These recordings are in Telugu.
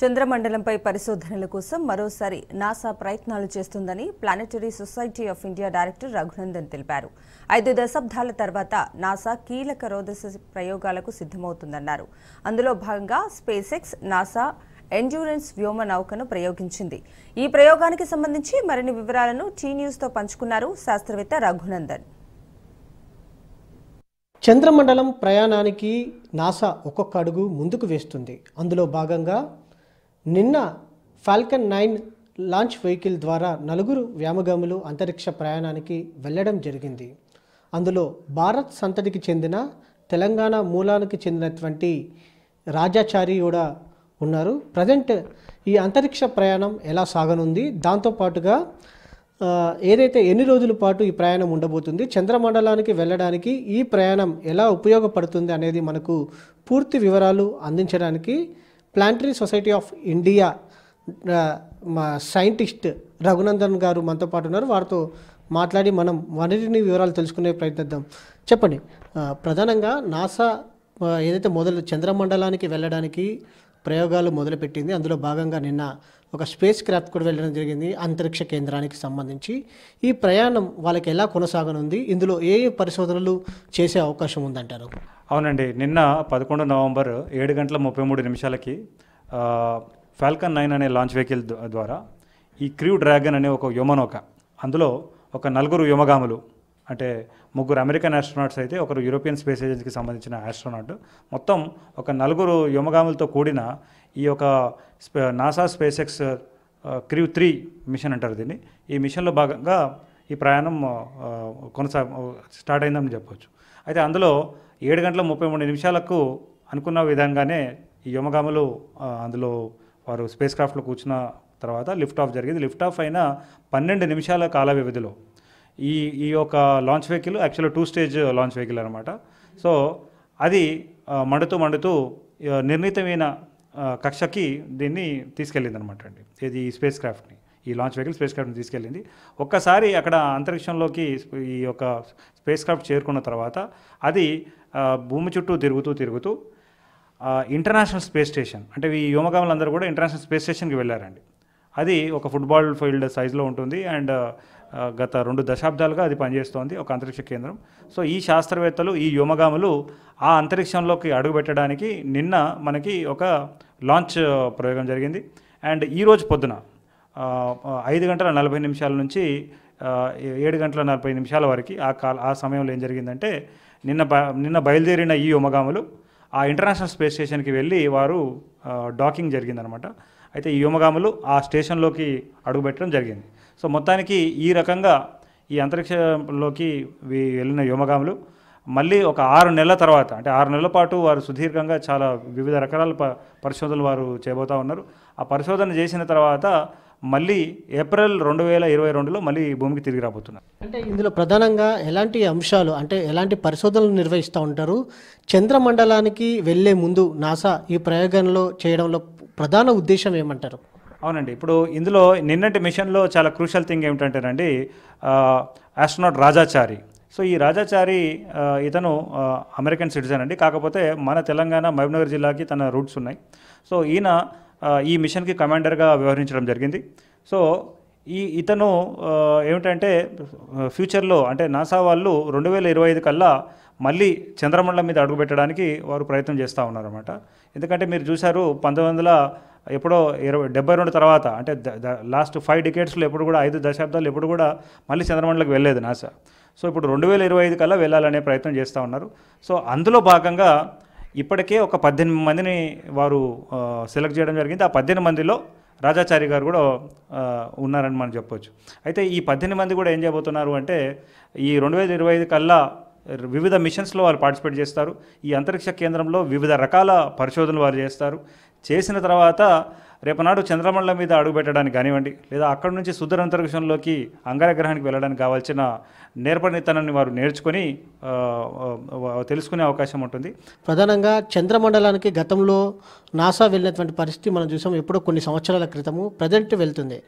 చంద్రమండలంపై పరిశోధనల కోసం మరోసారి నాసా ప్రయత్నాలు చేస్తుందని planetary society of India director Raghunandan తెలిపారు ఐదు దశాబ్దాల తర్వాత నాసా కీలక రోదస ప్రయోగాలకు సిద్ధమవుతుందన్నారు అందులో భాగంగా స్పేస్ ఎక్స్ నాసా ఎండ్యూరెన్స్ వ్యోమ నౌకను ప్రయోగించింది ఈ ప్రయోగానికి సంబంధించి మరిన్ని వివరాలను టీ న్యూస్తో పంచుకున్నారు శాస్త్రవేత్త రఘునందన్ చంద్రమండలం ప్రయాణానికి నాసా ఒక్కొక్క అడుగు ముందుకు వేస్తుంది అందులో భాగంగా నిన్న ఫాల్కన్ నైన్ లాంచ్ వెహికల్ ద్వారా నలుగురు వ్యామగాములు అంతరిక్ష ప్రయాణానికి వెళ్ళడం జరిగింది అందులో భారత్ సంతతికి చెందిన తెలంగాణ మూలానికి చెందినటువంటి రాజాచారి కూడా ఉన్నారు ప్రజెంట్ ఈ అంతరిక్ష ప్రయాణం ఎలా సాగనుంది దాంతోపాటుగా ఏదైతే ఎన్ని రోజుల పాటు ఈ ప్రయాణం ఉండబోతుంది చంద్రమండలానికి వెళ్ళడానికి ఈ ప్రయాణం ఎలా ఉపయోగపడుతుంది అనేది మనకు పూర్తి వివరాలు అందించడానికి ప్లాంటరీ సొసైటీ ఆఫ్ ఇండియా మా సైంటిస్ట్ రఘునందన్ గారు మనతో పాటు ఉన్నారు వారితో మాట్లాడి మనం మరిన్ని వివరాలు తెలుసుకునే ప్రయత్నిద్దాం చెప్పండి ప్రధానంగా నాసా ఏదైతే మొదలు చంద్రమండలానికి వెళ్ళడానికి ప్రయోగాలు మొదలుపెట్టింది అందులో భాగంగా నిన్న ఒక స్పేస్ క్రాఫ్ట్ కూడా వెళ్ళడం జరిగింది అంతరిక్ష కేంద్రానికి సంబంధించి ఈ ప్రయాణం వాళ్ళకి ఎలా కొనసాగనుంది ఇందులో ఏ ఏ పరిశోధనలు చేసే అవకాశం ఉందంటారు అవునండి నిన్న పదకొండు నవంబర్ ఏడు గంటల ముప్పై మూడు నిమిషాలకి ఫాల్కన్ నైన్ అనే లాంచ్ వెహికల్ ద్వారా ఈ క్రూ డ్రాగన్ అనే ఒక యోమనౌక అందులో ఒక నలుగురు యుమగాములు అంటే ముగ్గురు అమెరికన్ ఆస్ట్రోనాట్స్ అయితే ఒకరు యూరోపియన్ స్పేస్ ఏజెన్సీకి సంబంధించిన ఆస్ట్రోనాట్ మొత్తం ఒక నలుగురు యోమగాములతో కూడిన ఈ యొక్క NASA SpaceX crew three mission అంటారు దీన్ని ఈ మిషన్లో భాగంగా ఈ ప్రయాణం కొనసా స్టార్ట్ అయిందని చెప్పవచ్చు అయితే అందులో ఏడు గంటల ముప్పై మూడు నిమిషాలకు అనుకున్న విధంగానే ఈ యమగాములు అందులో వారు స్పేస్ క్రాఫ్ట్లో కూర్చున్న తర్వాత లిఫ్ట్ ఆఫ్ జరిగింది లిఫ్ట్ ఆఫ్ అయిన పన్నెండు నిమిషాల కాల వ్యవధిలో ఈ ఈ యొక్క లాంచ్ వెహికల్ యాక్చువల్గా టూ స్టేజ్ లాంచ్ వెహికల్ అనమాట సో అది మండుతూ మండుతూ నిర్ణీతమైన కక్షకి దీన్ని తీసుకెళ్ళింది అనమాట అండి ఇది ఈ స్పేస్ క్రాఫ్ట్ని ఈ లాంచ్ వెహికల్ స్పేస్ క్రాఫ్ట్ని తీసుకెళ్ళింది ఒక్కసారి అక్కడ అంతరిక్షంలోకి ఈ యొక్క స్పేస్ క్రాఫ్ట్ చేరుకున్న తర్వాత అది భూమి చుట్టూ తిరుగుతూ తిరుగుతూ ఇంటర్నేషనల్ స్పేస్ స్టేషన్ అంటే ఈ వ్యోమగాములందరూ కూడా ఇంటర్నేషనల్ స్పేస్ స్టేషన్కి వెళ్ళారండి అది ఒక ఫుట్బాల్ ఫీల్డ్ సైజులో ఉంటుంది అండ్ గత రెండు దశాబ్దాలుగా అది పనిచేస్తోంది ఒక అంతరిక్ష కేంద్రం సో ఈ శాస్త్రవేత్తలు ఈ వ్యోమగాములు ఆ అంతరిక్షంలోకి అడుగుపెట్టడానికి నిన్న మనకి ఒక లాంచ్ ప్రయోగం జరిగింది అండ్ ఈరోజు పొద్దున ఐదు గంటల నలభై నిమిషాల నుంచి ఏడు గంటల నలభై నిమిషాల వరకు ఆ కాల ఆ సమయంలో ఏం జరిగిందంటే నిన్న నిన్న బయలుదేరిన ఈ వ్యోమగాములు ఆ ఇంటర్నేషనల్ స్పేస్ స్టేషన్కి వెళ్ళి వారు డాకింగ్ జరిగిందనమాట అయితే ఈ వ్యోమగాములు ఆ స్టేషన్లోకి అడుగుపెట్టడం జరిగింది సో మొత్తానికి ఈ రకంగా ఈ అంతరిక్షంలోకి వెళ్ళిన వ్యోమగాములు మళ్ళీ ఒక ఆరు నెలల తర్వాత అంటే ఆరు నెలల పాటు వారు సుదీర్ఘంగా చాలా వివిధ రకాల ప పరిశోధనలు వారు చేయబోతూ ఉన్నారు ఆ పరిశోధన చేసిన తర్వాత మళ్ళీ ఏప్రిల్ రెండు వేల ఇరవై రెండులో మళ్ళీ భూమికి తిరిగి రాబోతున్నారు అంటే ఇందులో ప్రధానంగా ఎలాంటి అంశాలు అంటే ఎలాంటి పరిశోధనలు నిర్వహిస్తూ ఉంటారు చంద్రమండలానికి వెళ్ళే ముందు నాసా ఈ ప్రయోగంలో చేయడంలో ప్రధాన ఉద్దేశం ఏమంటారు అవునండి ఇప్పుడు ఇందులో నిన్నటి మిషన్లో చాలా క్రూషల్ థింగ్ ఏమిటంటేనండి ఆస్ట్రోనాట్ రాజాచారి సో ఈ రాజాచారి ఇతను అమెరికన్ సిటిజన్ అండి కాకపోతే మన తెలంగాణ మహబూబ్నగర్ జిల్లాకి తన రూట్స్ ఉన్నాయి సో ఈయన ఈ మిషన్కి కమాండర్గా వ్యవహరించడం జరిగింది సో ఈ ఇతను ఏమిటంటే ఫ్యూచర్లో అంటే నాసా వాళ్ళు రెండు వేల ఇరవై ఐదు కల్లా మళ్ళీ చంద్రమండలం మీద అడుగుపెట్టడానికి వారు ప్రయత్నం చేస్తూ ఉన్నారన్నమాట ఎందుకంటే మీరు చూశారు పంతొమ్మిది వందల ఎప్పుడో ఇరవై డెబ్బై రెండు తర్వాత అంటే లాస్ట్ ఫైవ్ డికేట్స్లో ఎప్పుడు కూడా ఐదు దశాబ్దాలు ఎప్పుడు కూడా మళ్ళీ చంద్రమండలికి వెళ్ళలేదు నాసా సో ఇప్పుడు రెండు వేల ఇరవై ఐదు కల్లా వెళ్ళాలనే ప్రయత్నం చేస్తూ ఉన్నారు సో అందులో భాగంగా ఇప్పటికే ఒక పద్దెనిమిది మందిని వారు సెలెక్ట్ చేయడం జరిగింది ఆ పద్దెనిమిది మందిలో రాజాచారి గారు కూడా ఉన్నారని మనం చెప్పవచ్చు అయితే ఈ పద్దెనిమిది మంది కూడా ఏం చేయబోతున్నారు అంటే ఈ రెండు వేల ఇరవై ఐదు కల్లా వివిధ మిషన్స్లో వాళ్ళు పార్టిసిపేట్ చేస్తారు ఈ అంతరిక్ష కేంద్రంలో వివిధ రకాల పరిశోధనలు వారు చేస్తారు చేసిన తర్వాత రేపనాడు చంద్రమండలం మీద అడుగుపెట్టడానికి కానివ్వండి లేదా అక్కడి నుంచి సుదూర అంతరిక్షంలోకి అంగారగ్రహానికి వెళ్ళడానికి కావాల్సిన నేర్పడితనాన్ని వారు నేర్చుకొని తెలుసుకునే అవకాశం ఉంటుంది ప్రధానంగా చంద్రమండలానికి గతంలో నాసా వెళ్ళినటువంటి పరిస్థితి మనం చూసాం ఎప్పుడో కొన్ని సంవత్సరాల క్రితము ప్రజెంట్ వెళ్తుంది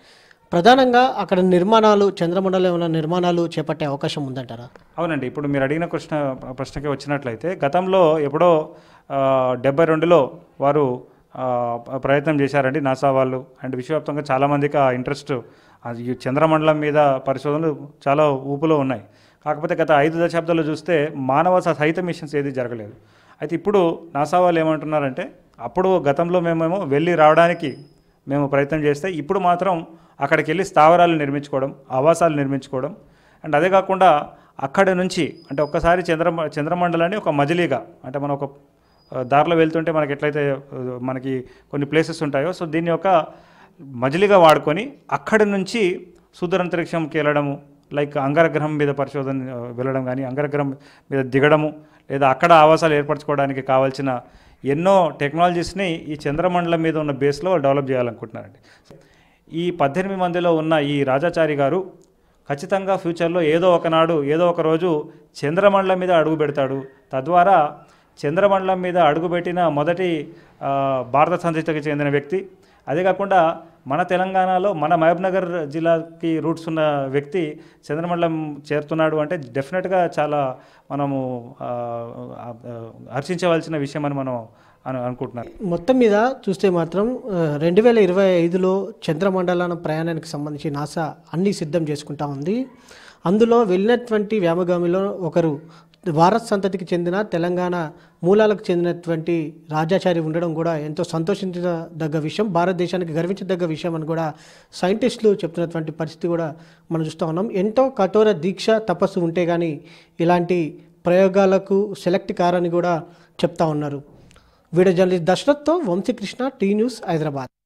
ప్రధానంగా అక్కడ నిర్మాణాలు చంద్రమండలం ఉన్న నిర్మాణాలు చేపట్టే అవకాశం ఉందంటారా అవునండి ఇప్పుడు మీరు అడిగిన ప్రశ్న ప్రశ్నకి వచ్చినట్లయితే గతంలో ఎప్పుడో డెబ్బై రెండులో వారు ప్రయత్నం చేశారండి నాసా వాళ్ళు అండ్ విశ్వవ్యాప్తంగా చాలామందికి ఆ ఇంట్రెస్ట్ ఈ చంద్రమండలం మీద పరిశోధనలు చాలా ఊపులో ఉన్నాయి కాకపోతే గత ఐదు దశాబ్దాలు చూస్తే మానవ సహిత మిషన్స్ ఏది జరగలేదు అయితే ఇప్పుడు నాసా వాళ్ళు ఏమంటున్నారంటే అప్పుడు గతంలో మేమేమో వెళ్ళి రావడానికి మేము ప్రయత్నం చేస్తే ఇప్పుడు మాత్రం అక్కడికి వెళ్ళి స్థావరాలు నిర్మించుకోవడం ఆవాసాలు నిర్మించుకోవడం అండ్ అదే కాకుండా అక్కడి నుంచి అంటే ఒక్కసారి చంద్ర చంద్రమండలాన్ని ఒక మజిలీగా అంటే మనం ఒక దారిలో వెళ్తుంటే మనకి ఎట్లయితే మనకి కొన్ని ప్లేసెస్ ఉంటాయో సో దీన్ని ఒక మజిలిగా వాడుకొని అక్కడి నుంచి సూదరంతరిక్షంకి వెళ్ళడము లైక్ అంగరగ్రహం మీద పరిశోధన వెళ్ళడం కానీ అంగరగ్రహం మీద దిగడము లేదా అక్కడ ఆవాసాలు ఏర్పరచుకోవడానికి కావాల్సిన ఎన్నో టెక్నాలజీస్ని ఈ చంద్రమండలం మీద ఉన్న బేస్లో డెవలప్ చేయాలనుకుంటున్నారండి ఈ పద్దెనిమిది మందిలో ఉన్న ఈ రాజాచారి గారు ఖచ్చితంగా ఫ్యూచర్లో ఏదో ఒకనాడు ఏదో ఒక రోజు చంద్రమండలం మీద అడుగు పెడతాడు తద్వారా చంద్రమండలం మీద అడుగుపెట్టిన మొదటి భారత సంస్థకి చెందిన వ్యక్తి అదే కాకుండా మన తెలంగాణలో మన మహబ్నగర్ జిల్లాకి రూట్స్ ఉన్న వ్యక్తి చంద్రమండలం చేరుతున్నాడు అంటే డెఫినెట్గా చాలా మనము హర్షించవలసిన విషయం అని మనం అని అనుకుంటున్నారు మొత్తం మీద చూస్తే మాత్రం రెండు వేల ఇరవై ఐదులో చంద్రమండలం ప్రయాణానికి సంబంధించి నాసా అన్నీ సిద్ధం చేసుకుంటా ఉంది అందులో వెళ్ళినటువంటి వ్యామగామిలో ఒకరు భారత్ సంతతికి చెందిన తెలంగాణ మూలాలకు చెందినటువంటి రాజాచారి ఉండడం కూడా ఎంతో సంతోషించదగ్గ విషయం భారతదేశానికి గర్వించదగ్గ విషయం అని కూడా సైంటిస్టులు చెప్తున్నటువంటి పరిస్థితి కూడా మనం చూస్తూ ఉన్నాం ఎంతో కఠోర దీక్ష తపస్సు ఉంటే కానీ ఇలాంటి ప్రయోగాలకు సెలెక్ట్ కారని కూడా చెప్తా ఉన్నారు వీడియో జర్నలిస్ట్ దశరథ్తో వంశీకృష్ణ టీ న్యూస్ హైదరాబాద్